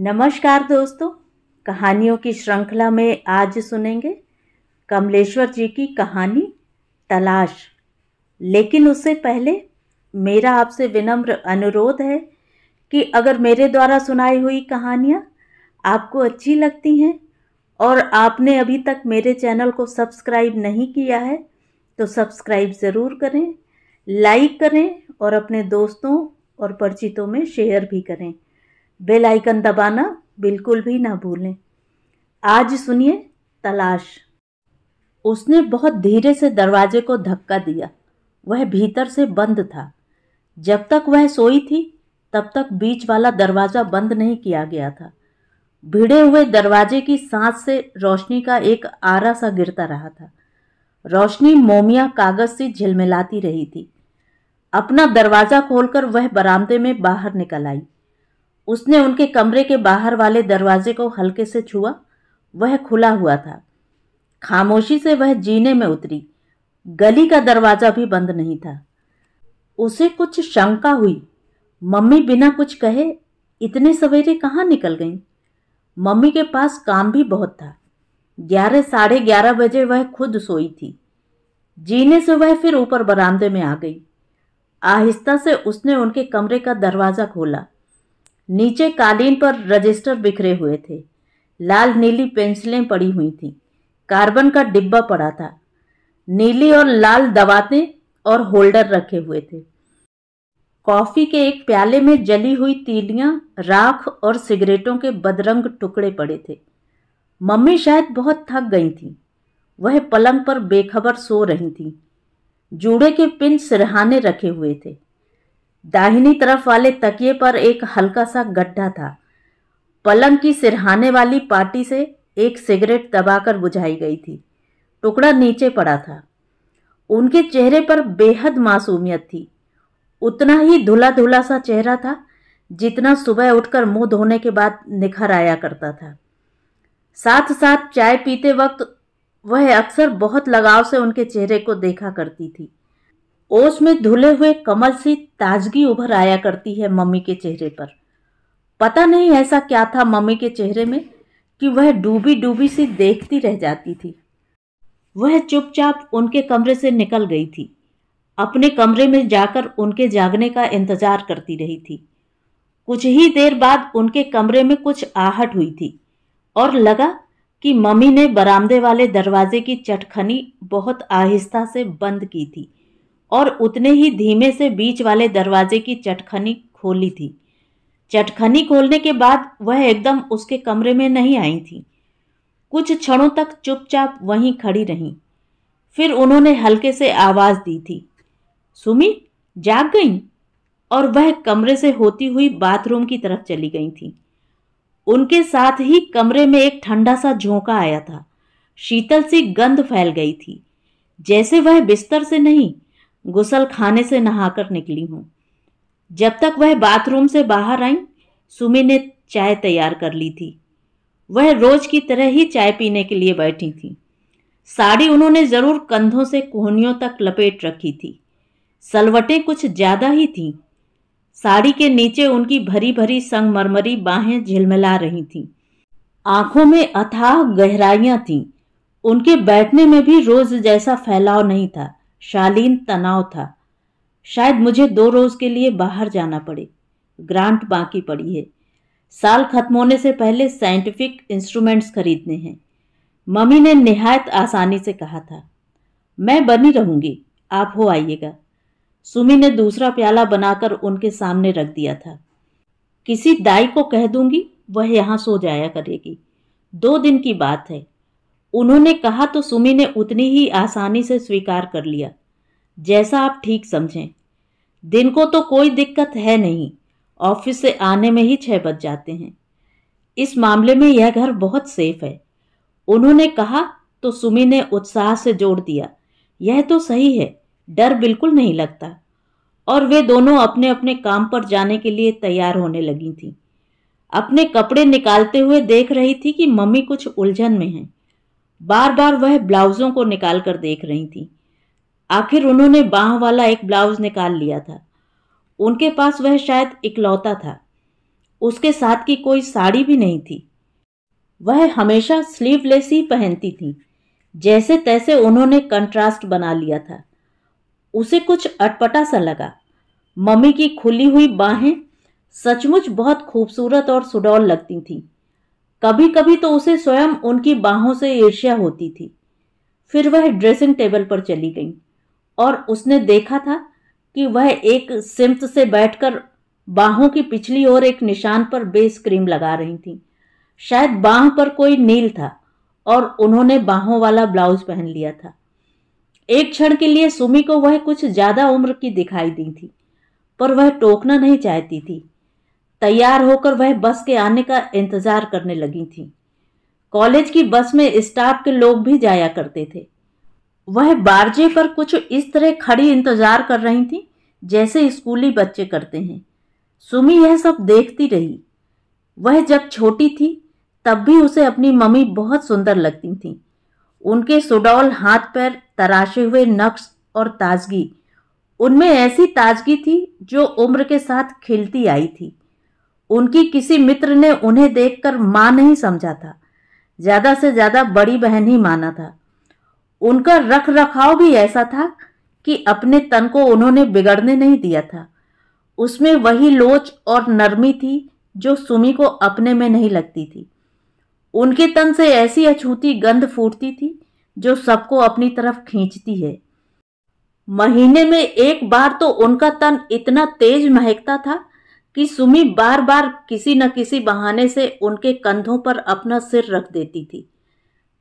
नमस्कार दोस्तों कहानियों की श्रृंखला में आज सुनेंगे कमलेश्वर जी की कहानी तलाश लेकिन उससे पहले मेरा आपसे विनम्र अनुरोध है कि अगर मेरे द्वारा सुनाई हुई कहानियाँ आपको अच्छी लगती हैं और आपने अभी तक मेरे चैनल को सब्सक्राइब नहीं किया है तो सब्सक्राइब ज़रूर करें लाइक करें और अपने दोस्तों और परिचितों में शेयर भी करें बेल आइकन दबाना बिल्कुल भी ना भूलें आज सुनिए तलाश उसने बहुत धीरे से दरवाजे को धक्का दिया वह भीतर से बंद था जब तक वह सोई थी तब तक बीच वाला दरवाज़ा बंद नहीं किया गया था भिड़े हुए दरवाजे की सांस से रोशनी का एक आरा सा गिरता रहा था रोशनी मोमिया कागज़ से झिलमिलाती रही थी अपना दरवाज़ा खोलकर वह बरामदे में बाहर निकल आई उसने उनके कमरे के बाहर वाले दरवाजे को हल्के से छुआ वह खुला हुआ था खामोशी से वह जीने में उतरी गली का दरवाज़ा भी बंद नहीं था उसे कुछ शंका हुई मम्मी बिना कुछ कहे इतने सवेरे कहाँ निकल गईं मम्मी के पास काम भी बहुत था ग्यारह साढ़े ग्यारह बजे वह खुद सोई थी जीने से वह फिर ऊपर बरामदे में आ गई आहिस्ता से उसने उनके कमरे का दरवाज़ा खोला नीचे कालीन पर रजिस्टर बिखरे हुए थे लाल नीली पेंसिलें पड़ी हुई थीं कार्बन का डिब्बा पड़ा था नीली और लाल दवातें और होल्डर रखे हुए थे कॉफ़ी के एक प्याले में जली हुई तीलियां राख और सिगरेटों के बदरंग टुकड़े पड़े थे मम्मी शायद बहुत थक गई थी वह पलंग पर बेखबर सो रही थी जूड़े के पिन सिरहाने रखे हुए थे दाहिनी तरफ वाले तकिए पर एक हल्का सा गड्ढा था पलंग की सिरहाने वाली पार्टी से एक सिगरेट दबाकर बुझाई गई थी टुकड़ा नीचे पड़ा था उनके चेहरे पर बेहद मासूमियत थी उतना ही धुला धुला सा चेहरा था जितना सुबह उठकर मुंह धोने के बाद निखर आया करता था साथ साथ चाय पीते वक्त वह अक्सर बहुत लगाव से उनके चेहरे को देखा करती थी ओस में धुले हुए कमल सी ताजगी उभर आया करती है मम्मी के चेहरे पर पता नहीं ऐसा क्या था मम्मी के चेहरे में कि वह डूबी डूबी सी देखती रह जाती थी वह चुपचाप उनके कमरे से निकल गई थी अपने कमरे में जाकर उनके जागने का इंतजार करती रही थी कुछ ही देर बाद उनके कमरे में कुछ आहट हुई थी और लगा कि मम्मी ने बरामदे वाले दरवाजे की चटखनी बहुत आहिस्ता से बंद की थी और उतने ही धीमे से बीच वाले दरवाजे की चटखनी खोली थी चटखनी खोलने के बाद वह एकदम उसके कमरे में नहीं आई थी कुछ क्षणों तक चुपचाप वहीं खड़ी रहीं फिर उन्होंने हल्के से आवाज़ दी थी सुमी जाग गई और वह कमरे से होती हुई बाथरूम की तरफ चली गई थी उनके साथ ही कमरे में एक ठंडा सा झोंका आया था शीतल सी गंध फैल गई थी जैसे वह बिस्तर से नहीं गुसल खाने से नहाकर निकली हूँ जब तक वह बाथरूम से बाहर आई सुमी ने चाय तैयार कर ली थी वह रोज की तरह ही चाय पीने के लिए बैठी थी साड़ी उन्होंने ज़रूर कंधों से कोहनियों तक लपेट रखी थी सलवटें कुछ ज़्यादा ही थीं साड़ी के नीचे उनकी भरी भरी संगमरमरी बाहें झिलमिला रही थीं आंखों में अथाह गहराइयां थीं उनके बैठने में भी रोज जैसा फैलाव नहीं था शालीन तनाव था शायद मुझे दो रोज के लिए बाहर जाना पड़े ग्रांट बाकी पड़ी है साल खत्म होने से पहले साइंटिफिक इंस्ट्रूमेंट्स खरीदने हैं मम्मी ने निहायत आसानी से कहा था मैं बनी रहूंगी आप हो आइएगा सुमी ने दूसरा प्याला बनाकर उनके सामने रख दिया था किसी दाई को कह दूंगी वह यहाँ सो जाया करेगी दो दिन की बात है उन्होंने कहा तो सुमी ने उतनी ही आसानी से स्वीकार कर लिया जैसा आप ठीक समझें दिन को तो कोई दिक्कत है नहीं ऑफिस से आने में ही छः बज जाते हैं इस मामले में यह घर बहुत सेफ है उन्होंने कहा तो सुमी ने उत्साह से जोड़ दिया यह तो सही है डर बिल्कुल नहीं लगता और वे दोनों अपने अपने काम पर जाने के लिए तैयार होने लगी थीं अपने कपड़े निकालते हुए देख रही थी कि मम्मी कुछ उलझन में हैं बार बार वह ब्लाउज़ों को निकाल कर देख रही थी आखिर उन्होंने बाह वाला एक ब्लाउज निकाल लिया था उनके पास वह शायद इकलौता था उसके साथ की कोई साड़ी भी नहीं थी वह हमेशा स्लीवलेस ही पहनती थी जैसे तैसे उन्होंने कंट्रास्ट बना लिया था उसे कुछ अटपटा सा लगा मम्मी की खुली हुई बाहें सचमुच बहुत खूबसूरत और सुडौल लगती थीं कभी कभी तो उसे स्वयं उनकी बाहों से ईर्ष्या होती थी फिर वह ड्रेसिंग टेबल पर चली गई और उसने देखा था कि वह एक सिमत से बैठकर बाहों की पिछली ओर एक निशान पर बेस क्रीम लगा रही थी शायद बाह पर कोई नील था और उन्होंने बाहों वाला ब्लाउज पहन लिया था एक क्षण के लिए सुमी को वह कुछ ज़्यादा उम्र की दिखाई दी थी पर वह टोकना नहीं चाहती थी तैयार होकर वह बस के आने का इंतज़ार करने लगी थी कॉलेज की बस में स्टाफ के लोग भी जाया करते थे वह बारजे पर कुछ इस तरह खड़ी इंतजार कर रही थी जैसे स्कूली बच्चे करते हैं सुमी यह सब देखती रही वह जब छोटी थी तब भी उसे अपनी मम्मी बहुत सुंदर लगती थी उनके सुडौल हाथ पैर तराशे हुए नक्श और ताजगी उनमें ऐसी ताजगी थी जो उम्र के साथ खिलती आई थी उनकी किसी मित्र ने उन्हें देखकर माँ नहीं समझा था ज़्यादा से ज़्यादा बड़ी बहन ही माना था उनका रख रखाव भी ऐसा था कि अपने तन को उन्होंने बिगड़ने नहीं दिया था उसमें वही लोच और नरमी थी जो सुमी को अपने में नहीं लगती थी उनके तन से ऐसी अछूती गंध फूटती थी जो सबको अपनी तरफ खींचती है महीने में एक बार तो उनका तन इतना तेज महकता था कि सुमी बार बार किसी न किसी बहाने से उनके कंधों पर अपना सिर रख देती थी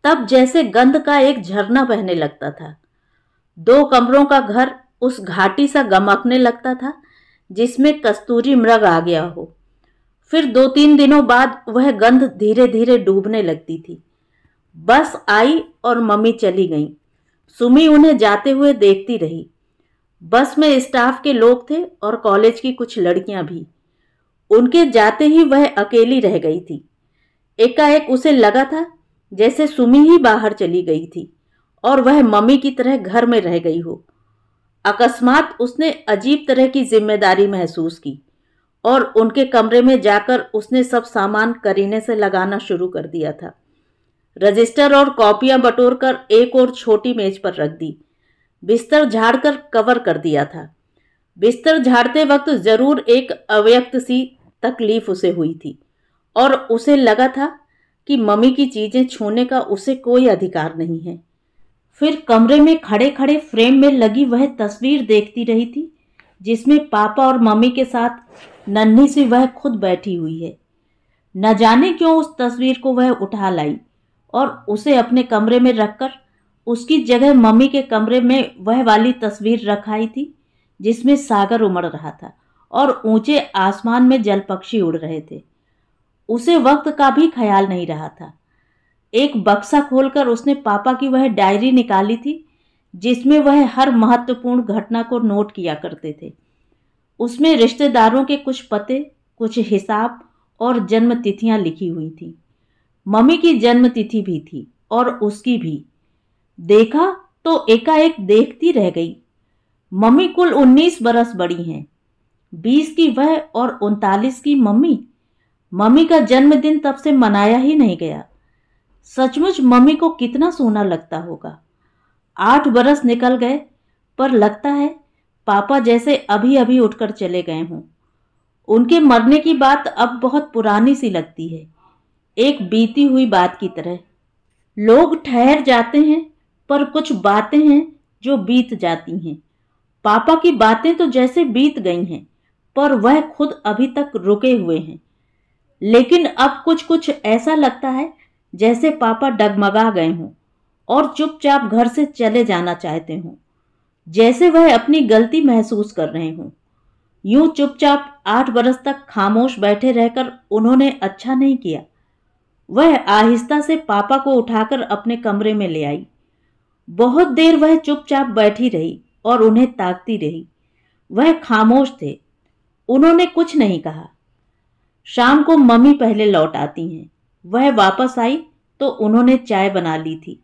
तब जैसे गंध का एक झरना बहने लगता था दो कमरों का घर उस घाटी सा गमकने लगता था जिसमें कस्तूरी मृग आ गया हो फिर दो तीन दिनों बाद वह गंध धीरे धीरे डूबने लगती थी बस आई और मम्मी चली गई सुमी उन्हें जाते हुए देखती रही बस में स्टाफ के लोग थे और कॉलेज की कुछ लड़कियां भी उनके जाते ही वह अकेली रह गई थी एकाएक उसे लगा था जैसे सुमी ही बाहर चली गई थी और वह मम्मी की तरह घर में रह गई हो अकस्मात उसने अजीब तरह की जिम्मेदारी महसूस की और उनके कमरे में जाकर उसने सब सामान करीने से लगाना शुरू कर दिया था रजिस्टर और कॉपियां बटोर कर एक और छोटी मेज पर रख दी बिस्तर झाड़कर कवर कर दिया था बिस्तर झाड़ते वक्त ज़रूर एक अव्यक्त सी तकलीफ उसे हुई थी और उसे लगा था कि मम्मी की चीज़ें छूने का उसे कोई अधिकार नहीं है फिर कमरे में खड़े खड़े फ्रेम में लगी वह तस्वीर देखती रही थी जिसमें पापा और मम्मी के साथ नन्ही सी वह खुद बैठी हुई है न जाने क्यों उस तस्वीर को वह उठा लाई और उसे अपने कमरे में रखकर उसकी जगह मम्मी के कमरे में वह वाली तस्वीर रखाई थी जिसमें सागर उमड़ रहा था और ऊंचे आसमान में जल पक्षी उड़ रहे थे उसे वक्त का भी ख्याल नहीं रहा था एक बक्सा खोलकर उसने पापा की वह डायरी निकाली थी जिसमें वह हर महत्वपूर्ण घटना को नोट किया करते थे उसमें रिश्तेदारों के कुछ पते कुछ हिसाब और जन्म तिथियाँ लिखी हुई थी मम्मी की जन्म तिथि भी थी और उसकी भी देखा तो एकाएक देखती रह गई मम्मी कुल उन्नीस बरस बड़ी हैं बीस की वह और उनतालीस की मम्मी मम्मी का जन्मदिन तब से मनाया ही नहीं गया सचमुच मम्मी को कितना सोना लगता होगा आठ बरस निकल गए पर लगता है पापा जैसे अभी अभी उठकर चले गए हों उनके मरने की बात अब बहुत पुरानी सी लगती है एक बीती हुई बात की तरह लोग ठहर जाते हैं पर कुछ बातें हैं जो बीत जाती हैं पापा की बातें तो जैसे बीत गई हैं पर वह खुद अभी तक रुके हुए हैं लेकिन अब कुछ कुछ ऐसा लगता है जैसे पापा डगमगा गए हों और चुपचाप घर से चले जाना चाहते हों जैसे वह अपनी गलती महसूस कर रहे हों यूं चुपचाप आठ बरस तक खामोश बैठे रहकर उन्होंने अच्छा नहीं किया वह आहिस्ता से पापा को उठाकर अपने कमरे में ले आई बहुत देर वह चुपचाप बैठी रही और उन्हें ताकती रही वह खामोश थे उन्होंने कुछ नहीं कहा शाम को मम्मी पहले लौट आती हैं वह वापस आई तो उन्होंने चाय बना ली थी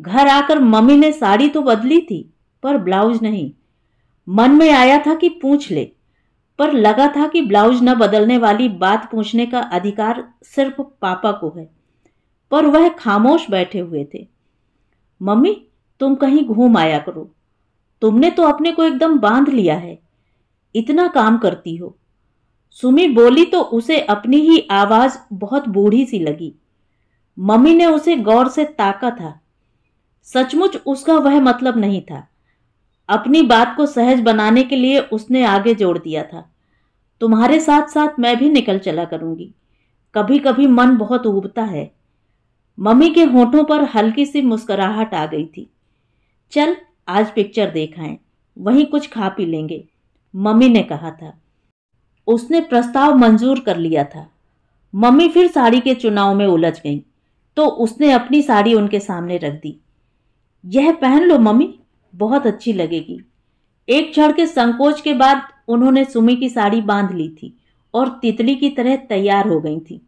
घर आकर मम्मी ने साड़ी तो बदली थी पर ब्लाउज नहीं मन में आया था कि पूछ ले पर लगा था कि ब्लाउज न बदलने वाली बात पूछने का अधिकार सिर्फ पापा को है पर वह खामोश बैठे हुए थे मम्मी तुम कहीं घूम आया करो तुमने तो अपने को एकदम बांध लिया है इतना काम करती हो सुमी बोली तो उसे अपनी ही आवाज बहुत बूढ़ी सी लगी मम्मी ने उसे गौर से ताका था सचमुच उसका वह मतलब नहीं था अपनी बात को सहज बनाने के लिए उसने आगे जोड़ दिया था तुम्हारे साथ साथ मैं भी निकल चला करूंगी कभी कभी मन बहुत उबता है मम्मी के होठों पर हल्की सी मुस्कुराहट आ गई थी चल आज पिक्चर देखाएं वहीं कुछ खा पी लेंगे मम्मी ने कहा था उसने प्रस्ताव मंजूर कर लिया था मम्मी फिर साड़ी के चुनाव में उलझ गई तो उसने अपनी साड़ी उनके सामने रख दी यह पहन लो मम्मी बहुत अच्छी लगेगी एक क्षण के संकोच के बाद उन्होंने सुमी की साड़ी बांध ली थी और तितली की तरह तैयार हो गई थी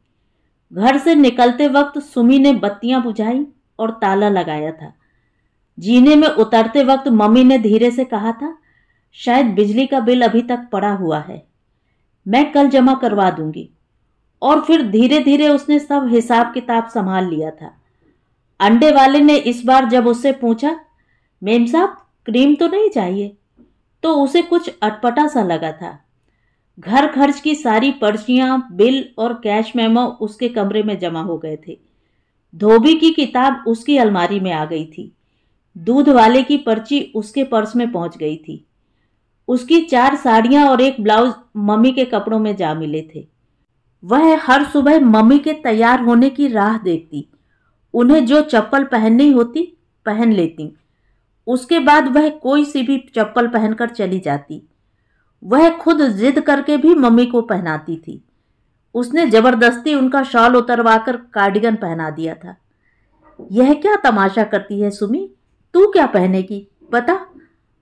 घर से निकलते वक्त सुमी ने बत्तियां बुझाई और ताला लगाया था जीने में उतरते वक्त मम्मी ने धीरे से कहा था शायद बिजली का बिल अभी तक पड़ा हुआ है मैं कल जमा करवा दूंगी और फिर धीरे धीरे उसने सब हिसाब किताब संभाल लिया था अंडे वाले ने इस बार जब उससे पूछा मेम साहब क्रीम तो नहीं चाहिए तो उसे कुछ अटपटा सा लगा था घर खर्च की सारी पर्चियां बिल और कैश मेमो उसके कमरे में जमा हो गए थे धोबी की किताब उसकी अलमारी में आ गई थी दूध वाले की पर्ची उसके पर्स में पहुंच गई थी उसकी चार साड़ियां और एक ब्लाउज मम्मी के कपड़ों में जा मिले थे वह हर सुबह मम्मी के तैयार होने की राह देखती उन्हें जो चप्पल पहननी होती पहन लेती उसके बाद वह कोई सी भी चप्पल पहनकर चली जाती वह खुद जिद करके भी मम्मी को पहनाती थी उसने जबरदस्ती उनका शॉल उतरवाकर कार्डिगन पहना दिया था यह क्या तमाशा करती है सुमी तू क्या पहनेगी बता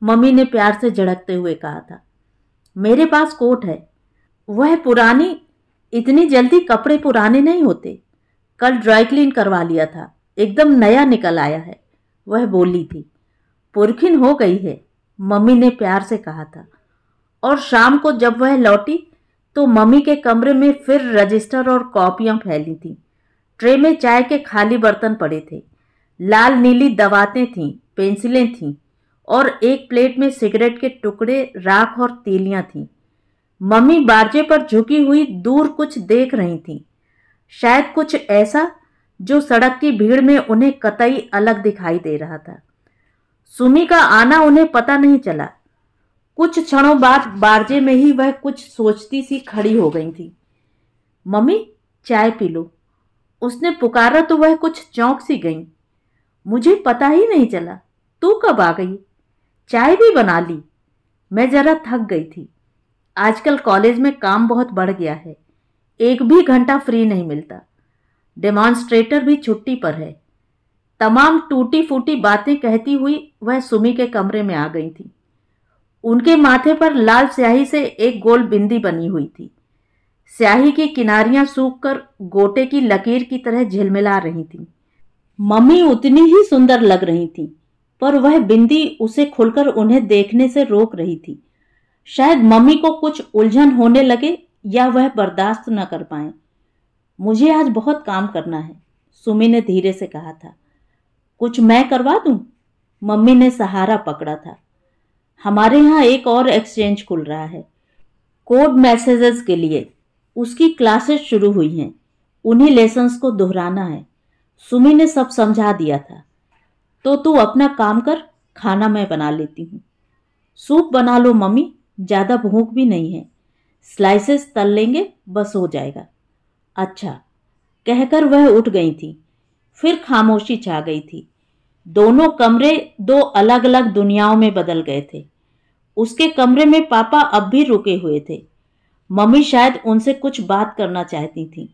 मम्मी ने प्यार से झड़कते हुए कहा था मेरे पास कोट है वह पुरानी इतनी जल्दी कपड़े पुराने नहीं होते कल ड्राई क्लीन करवा लिया था एकदम नया निकल आया है वह बोली थी पुरखिन हो गई है मम्मी ने प्यार से कहा था और शाम को जब वह लौटी तो मम्मी के कमरे में फिर रजिस्टर और कॉपियां फैली थीं ट्रे में चाय के खाली बर्तन पड़े थे लाल नीली दवातें थीं पेंसिलें थीं और एक प्लेट में सिगरेट के टुकड़े राख और तीलियाँ थीं मम्मी बारजे पर झुकी हुई दूर कुछ देख रही थी शायद कुछ ऐसा जो सड़क की भीड़ में उन्हें कतई अलग दिखाई दे रहा था सुमी का आना उन्हें पता नहीं चला कुछ क्षणों बाद बारजे में ही वह कुछ सोचती सी खड़ी हो गई थी मम्मी चाय पी लो उसने पुकारा तो वह कुछ चौंक सी गई मुझे पता ही नहीं चला तू कब आ गई चाय भी बना ली मैं जरा थक गई थी आजकल कॉलेज में काम बहुत बढ़ गया है एक भी घंटा फ्री नहीं मिलता डेमॉन्स्ट्रेटर भी छुट्टी पर है तमाम टूटी फूटी बातें कहती हुई वह सुमी के कमरे में आ गई थी उनके माथे पर लाल स्याही से एक गोल बिंदी बनी हुई थी स्याही की किनारियां सूख कर गोटे की लकीर की तरह झिलमिला रही थीं मम्मी उतनी ही सुंदर लग रही थीं पर वह बिंदी उसे खुलकर उन्हें देखने से रोक रही थी शायद मम्मी को कुछ उलझन होने लगे या वह बर्दाश्त न कर पाए मुझे आज बहुत काम करना है सुमी ने धीरे से कहा था कुछ मैं करवा दूं? मम्मी ने सहारा पकड़ा था हमारे यहाँ एक और एक्सचेंज खुल रहा है कोड मैसेजेस के लिए उसकी क्लासेस शुरू हुई हैं उन्हीं लेसन्स को दोहराना है सुमी ने सब समझा दिया था तो तू अपना काम कर खाना मैं बना लेती हूँ सूप बना लो मम्मी ज़्यादा भूख भी नहीं है स्लाइसेस तल लेंगे बस हो जाएगा अच्छा कहकर वह उठ गई थी फिर खामोशी छा गई थी दोनों कमरे दो अलग अलग दुनियाओं में बदल गए थे उसके कमरे में पापा अब भी रुके हुए थे मम्मी शायद उनसे कुछ बात करना चाहती थी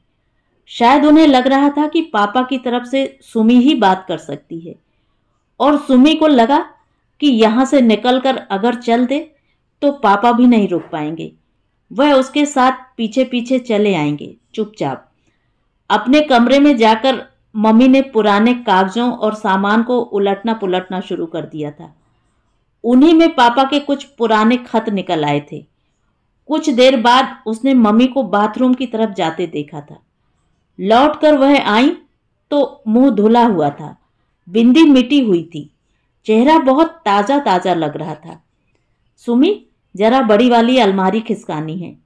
शायद उन्हें लग रहा था कि पापा की तरफ से सुमी ही बात कर सकती है और सुमी को लगा कि यहाँ से निकलकर अगर चल दे तो पापा भी नहीं रुक पाएंगे वह उसके साथ पीछे पीछे चले आएंगे चुपचाप अपने कमरे में जाकर मम्मी ने पुराने कागजों और सामान को उलटना पुलटना शुरू कर दिया था उन्हीं में पापा के कुछ पुराने खत निकल आए थे कुछ देर बाद उसने मम्मी को बाथरूम की तरफ जाते देखा था लौट कर वह आई तो मुंह धुला हुआ था बिंदी मिटी हुई थी चेहरा बहुत ताज़ा ताज़ा लग रहा था सुमी जरा बड़ी वाली अलमारी खिसकानी है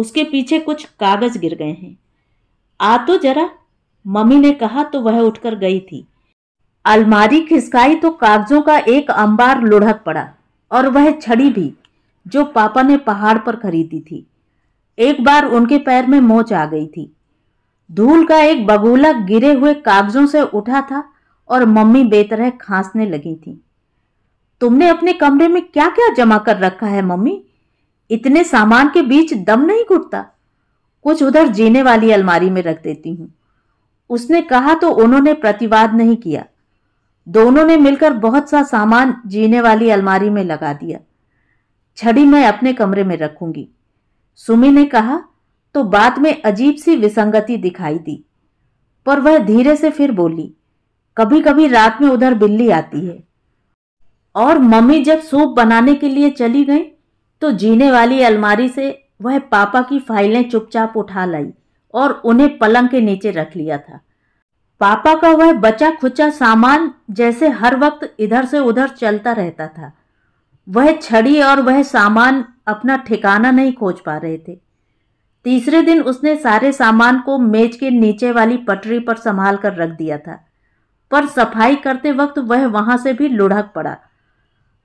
उसके पीछे कुछ कागज़ गिर गए हैं आ तो जरा मम्मी ने कहा तो वह उठकर गई थी अलमारी खिसकाई तो कागजों का एक अंबार लुढ़क पड़ा और वह छड़ी भी जो पापा ने पहाड़ पर खरीदी थी एक बार उनके पैर में मोच आ गई थी धूल का एक बगुला गिरे हुए कागजों से उठा था और मम्मी बेतरह खांसने लगी थी तुमने अपने कमरे में क्या क्या जमा कर रखा है मम्मी इतने सामान के बीच दम नहीं घुटता कुछ उधर जीने वाली अलमारी में रख देती हूं उसने कहा तो उन्होंने प्रतिवाद नहीं किया दोनों ने मिलकर बहुत सा सामान जीने वाली अलमारी में लगा दिया छड़ी मैं अपने कमरे में रखूंगी सुमी ने कहा तो बात में अजीब सी विसंगति दिखाई दी पर वह धीरे से फिर बोली कभी कभी रात में उधर बिल्ली आती है और मम्मी जब सूप बनाने के लिए चली गई तो जीने वाली अलमारी से वह पापा की फाइलें चुपचाप उठा लाई और उन्हें पलंग के नीचे रख लिया था पापा का वह बचा खुचा सामान जैसे हर वक्त इधर से उधर चलता रहता था वह छड़ी और वह सामान अपना ठिकाना नहीं खोज पा रहे थे तीसरे दिन उसने सारे सामान को मेज के नीचे वाली पटरी पर संभाल कर रख दिया था पर सफाई करते वक्त वह वहां से भी लुढ़क पड़ा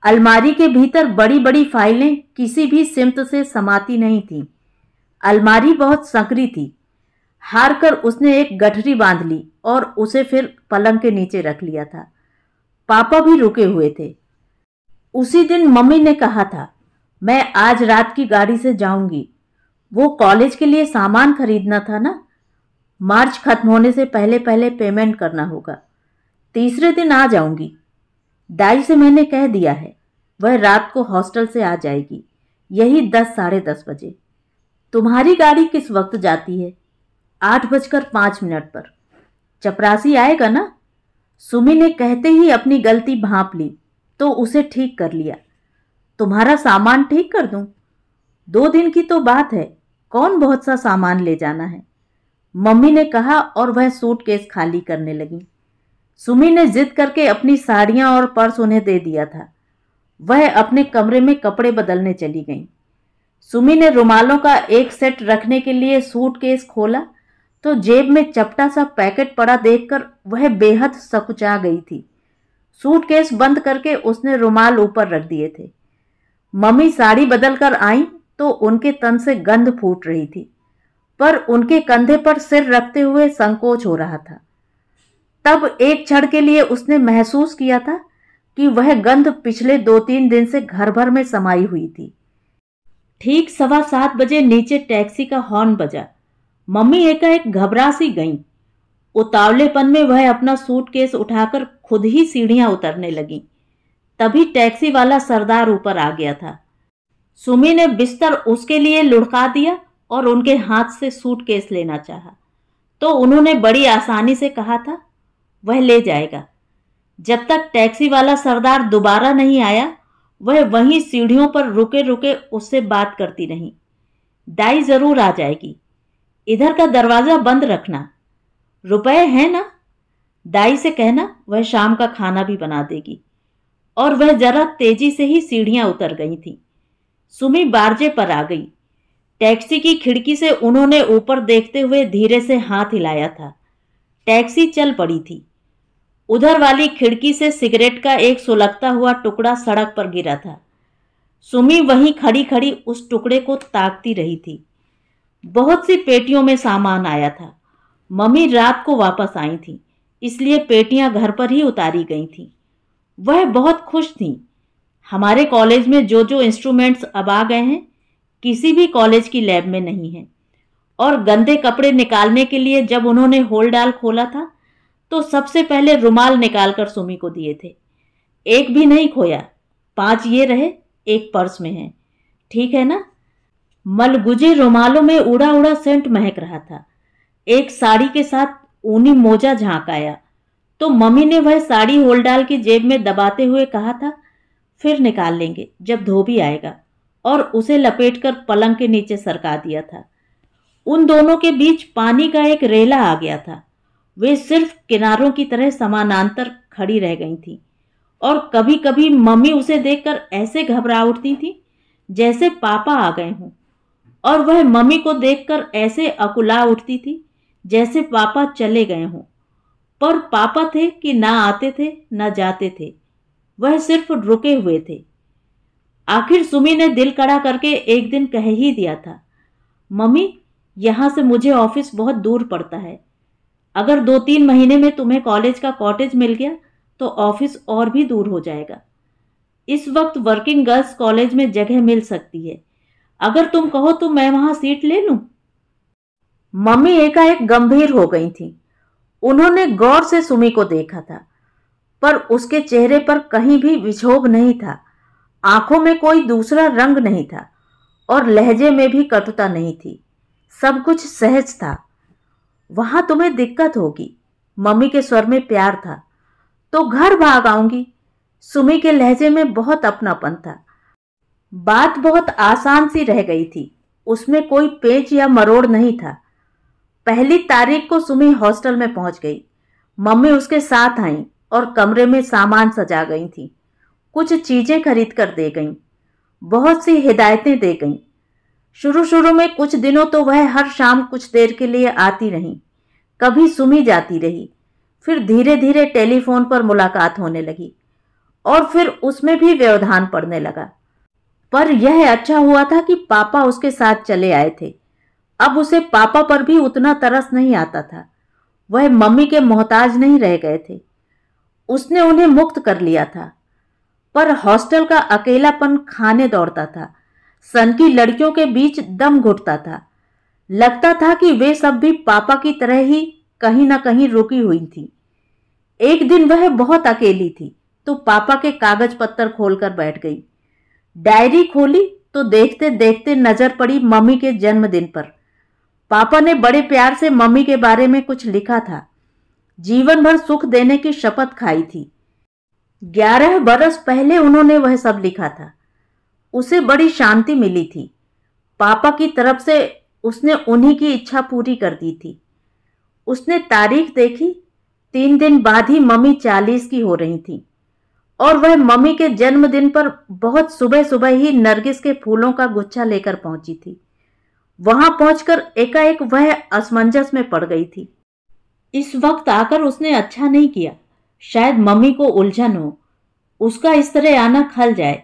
अलमारी के भीतर बड़ी बड़ी फाइलें किसी भी सिमत से समाती नहीं थीं अलमारी बहुत संकरी थी हार कर उसने एक गठरी बांध ली और उसे फिर पलंग के नीचे रख लिया था पापा भी रुके हुए थे उसी दिन मम्मी ने कहा था मैं आज रात की गाड़ी से जाऊंगी वो कॉलेज के लिए सामान खरीदना था ना मार्च खत्म होने से पहले पहले पेमेंट करना होगा तीसरे दिन आ जाऊंगी दाई से मैंने कह दिया है वह रात को हॉस्टल से आ जाएगी यही दस साढ़े दस बजे तुम्हारी गाड़ी किस वक्त जाती है आठ बजकर पाँच मिनट पर चपरासी आएगा ना सुमी ने कहते ही अपनी गलती भांप ली तो उसे ठीक कर लिया तुम्हारा सामान ठीक कर दूं दो दिन की तो बात है कौन बहुत सा सामान ले जाना है मम्मी ने कहा और वह सूटकेस खाली करने लगी सुमी ने जिद करके अपनी साड़ियाँ और पर्स उन्हें दे दिया था वह अपने कमरे में कपड़े बदलने चली गई सुमी ने रुमालों का एक सेट रखने के लिए सूटकेस खोला तो जेब में चपटा सा पैकेट पड़ा देखकर वह बेहद सकुचा गई थी सूटकेस बंद करके उसने रुमाल ऊपर रख दिए थे मम्मी साड़ी बदल कर आई तो उनके तन से गंध फूट रही थी पर उनके कंधे पर सिर रखते हुए संकोच हो रहा था तब एक क्षण के लिए उसने महसूस किया था कि वह गंध पिछले दो तीन दिन से घर भर में समाई हुई थी ठीक सवा सात बजे नीचे टैक्सी का हॉर्न बजा मम्मी एकाएक घबरा सी गई उतावलेपन में वह अपना सूटकेस उठाकर खुद ही सीढ़ियां उतरने लगी तभी टैक्सी वाला सरदार ऊपर आ गया था सुमी ने बिस्तर उसके लिए लुढ़का दिया और उनके हाथ से सूटकेस लेना चाहा तो उन्होंने बड़ी आसानी से कहा था वह ले जाएगा जब तक टैक्सी वाला सरदार दोबारा नहीं आया वह वहीं सीढ़ियों पर रुके रुके उससे बात करती रही दाई जरूर आ जाएगी इधर का दरवाज़ा बंद रखना रुपए हैं ना दाई से कहना वह शाम का खाना भी बना देगी और वह जरा तेजी से ही सीढ़ियां उतर गई थी सुमी बारजे पर आ गई टैक्सी की खिड़की से उन्होंने ऊपर देखते हुए धीरे से हाथ हिलाया था टैक्सी चल पड़ी थी उधर वाली खिड़की से सिगरेट का एक सुलगता हुआ टुकड़ा सड़क पर गिरा था सुमी वहीं खड़ी खड़ी उस टुकड़े को ताकती रही थी बहुत सी पेटियों में सामान आया था मम्मी रात को वापस आई थी इसलिए पेटियां घर पर ही उतारी गई थीं वह बहुत खुश थीं हमारे कॉलेज में जो जो इंस्ट्रूमेंट्स अब आ गए हैं किसी भी कॉलेज की लैब में नहीं है और गंदे कपड़े निकालने के लिए जब उन्होंने होल डाल खोला था तो सबसे पहले रुमाल निकालकर सुमी को दिए थे एक भी नहीं खोया पांच ये रहे एक पर्स में है ठीक है ना मलगुजे रुमालों में उड़ा उड़ा सेंट महक रहा था एक साड़ी के साथ ऊनी मोजा झांक आया तो मम्मी ने वह साड़ी होल डाल जेब में दबाते हुए कहा था फिर निकाल लेंगे जब धोबी आएगा और उसे लपेटकर पलंग के नीचे सरका दिया था उन दोनों के बीच पानी का एक रेला आ गया था वे सिर्फ किनारों की तरह समानांतर खड़ी रह गई थीं और कभी कभी मम्मी उसे देखकर ऐसे घबरा उठती थी जैसे पापा आ गए हों और वह मम्मी को देखकर ऐसे अकुला उठती थी जैसे पापा चले गए हों पर पापा थे कि ना आते थे ना जाते थे वह सिर्फ रुके हुए थे आखिर सुमी ने दिल कड़ा करके एक दिन कह ही दिया था मम्मी यहाँ से मुझे ऑफिस बहुत दूर पड़ता है अगर दो तीन महीने में तुम्हें कॉलेज का कॉटेज मिल गया तो ऑफिस और भी दूर हो जाएगा इस वक्त वर्किंग गर्ल्स कॉलेज में जगह मिल सकती है अगर तुम कहो तो मैं वहां सीट ले लू मम्मी एकाएक गंभीर हो गई थी उन्होंने गौर से सुमी को देखा था पर उसके चेहरे पर कहीं भी विक्षोभ नहीं था आंखों में कोई दूसरा रंग नहीं था और लहजे में भी कटुता नहीं थी सब कुछ सहज था वहां तुम्हें दिक्कत होगी मम्मी के स्वर में प्यार था तो घर भाग आऊंगी सुमी के लहजे में बहुत अपनापन था बात बहुत आसान सी रह गई थी उसमें कोई पेच या मरोड़ नहीं था पहली तारीख को सुमी हॉस्टल में पहुंच गई मम्मी उसके साथ आई और कमरे में सामान सजा गई थी कुछ चीज़ें खरीद कर दे गईं बहुत सी हिदायतें दे गईं शुरू शुरू में कुछ दिनों तो वह हर शाम कुछ देर के लिए आती रही कभी सुमी जाती रही फिर धीरे धीरे टेलीफोन पर मुलाकात होने लगी और फिर उसमें भी व्यवधान पड़ने लगा पर यह अच्छा हुआ था कि पापा उसके साथ चले आए थे अब उसे पापा पर भी उतना तरस नहीं आता था वह मम्मी के मोहताज नहीं रह गए थे उसने उन्हें मुक्त कर लिया था पर हॉस्टल का अकेलापन खाने दौड़ता था सन की लड़कियों के बीच दम घुटता था लगता था कि वे सब भी पापा की तरह ही कहीं ना कहीं रुकी हुई थी एक दिन वह बहुत अकेली थी तो पापा के कागज पत्तर खोलकर बैठ गई डायरी खोली तो देखते देखते नजर पड़ी मम्मी के जन्मदिन पर पापा ने बड़े प्यार से मम्मी के बारे में कुछ लिखा था जीवन भर सुख देने की शपथ खाई थी ग्यारह बरस पहले उन्होंने वह सब लिखा था उसे बड़ी शांति मिली थी पापा की तरफ से उसने उन्हीं की इच्छा पूरी कर दी थी उसने तारीख देखी तीन दिन बाद ही मम्मी चालीस की हो रही थी और वह मम्मी के जन्मदिन पर बहुत सुबह सुबह ही नरगिस के फूलों का गुच्छा लेकर पहुंची थी वहां पहुंचकर एकाएक वह असमंजस में पड़ गई थी इस वक्त आकर उसने अच्छा नहीं किया शायद मम्मी को उलझन हो उसका इस तरह आना खल जाए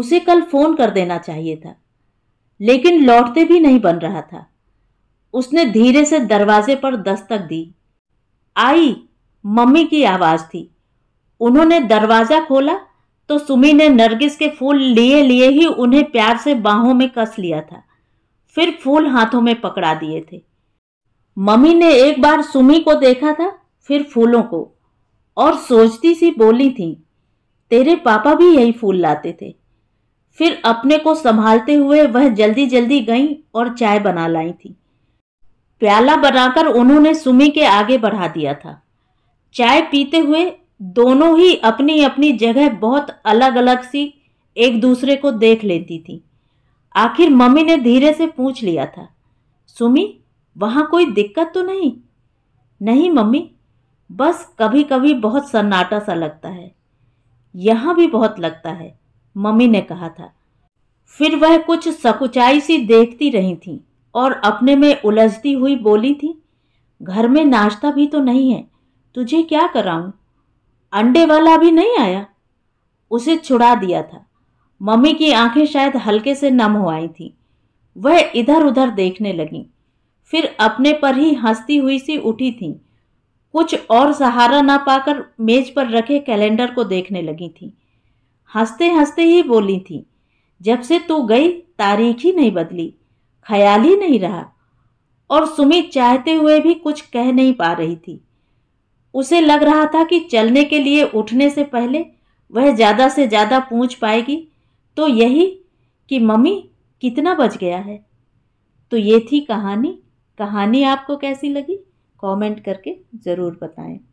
उसे कल फ़ोन कर देना चाहिए था लेकिन लौटते भी नहीं बन रहा था उसने धीरे से दरवाजे पर दस्तक दी आई मम्मी की आवाज़ थी उन्होंने दरवाज़ा खोला तो सुमी ने नरगिस के फूल लिए लिए ही उन्हें प्यार से बाहों में कस लिया था फिर फूल हाथों में पकड़ा दिए थे मम्मी ने एक बार सुमी को देखा था फिर फूलों को और सोचती सी बोली थी तेरे पापा भी यही फूल लाते थे फिर अपने को संभालते हुए वह जल्दी जल्दी गई और चाय बना लाई थी प्याला बनाकर उन्होंने सुमी के आगे बढ़ा दिया था चाय पीते हुए दोनों ही अपनी अपनी जगह बहुत अलग अलग सी एक दूसरे को देख लेती थी आखिर मम्मी ने धीरे से पूछ लिया था सुमी वहाँ कोई दिक्कत तो नहीं नहीं मम्मी बस कभी कभी बहुत सन्नाटा सा लगता है यहाँ भी बहुत लगता है मम्मी ने कहा था फिर वह कुछ सकुचाई सी देखती रही थी और अपने में उलझती हुई बोली थी घर में नाश्ता भी तो नहीं है तुझे क्या कराऊं अंडे वाला भी नहीं आया उसे छुड़ा दिया था मम्मी की आंखें शायद हल्के से नम हो आई थी वह इधर उधर देखने लगी फिर अपने पर ही हंसती हुई सी उठी थी कुछ और सहारा ना पाकर मेज पर रखे कैलेंडर को देखने लगी थी हंसते हंसते ही बोली थी जब से तू गई तारीख ही नहीं बदली ख्याल ही नहीं रहा और सुमित चाहते हुए भी कुछ कह नहीं पा रही थी उसे लग रहा था कि चलने के लिए उठने से पहले वह ज़्यादा से ज़्यादा पूछ पाएगी तो यही कि मम्मी कितना बज गया है तो ये थी कहानी कहानी आपको कैसी लगी कमेंट करके ज़रूर बताएं